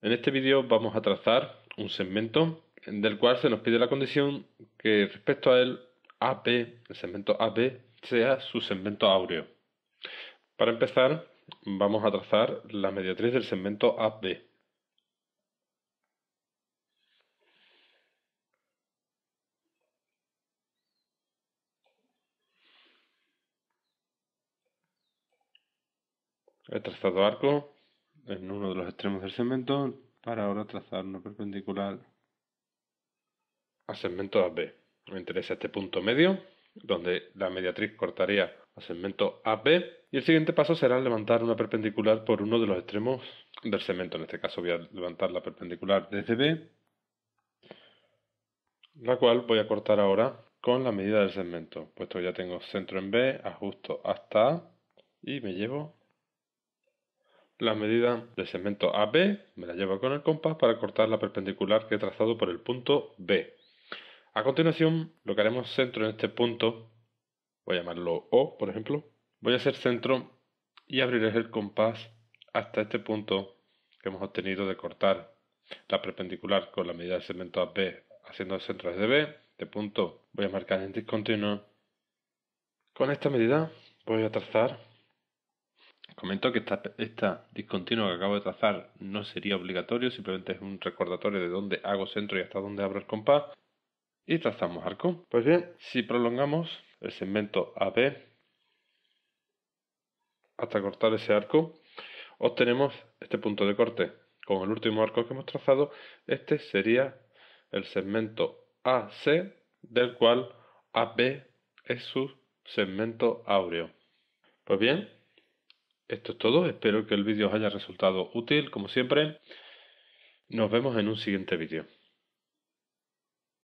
En este vídeo vamos a trazar un segmento del cual se nos pide la condición que respecto a él AP, el segmento ab sea su segmento áureo. Para empezar, vamos a trazar la mediatriz del segmento AB. He trazado arco, en uno de los extremos del segmento para ahora trazar una perpendicular al segmento AB. Me interesa este punto medio, donde la mediatriz cortaría al segmento AB y el siguiente paso será levantar una perpendicular por uno de los extremos del segmento. En este caso voy a levantar la perpendicular desde B, la cual voy a cortar ahora con la medida del segmento, puesto que ya tengo centro en B, ajusto hasta A y me llevo la medida del segmento AB me la llevo con el compás para cortar la perpendicular que he trazado por el punto B. A continuación, lo que haremos centro en este punto, voy a llamarlo O, por ejemplo, voy a hacer centro y abriré el compás hasta este punto que hemos obtenido de cortar la perpendicular con la medida del segmento AB haciendo el centro desde B, de punto voy a marcar en discontinuo. Con esta medida voy a trazar Comento que esta, esta discontinua que acabo de trazar no sería obligatorio, simplemente es un recordatorio de dónde hago centro y hasta dónde abro el compás. Y trazamos arco. Pues bien, si prolongamos el segmento AB hasta cortar ese arco, obtenemos este punto de corte. Con el último arco que hemos trazado, este sería el segmento AC, del cual AB es su segmento áureo. Pues bien, esto es todo, espero que el vídeo os haya resultado útil, como siempre. Nos vemos en un siguiente vídeo.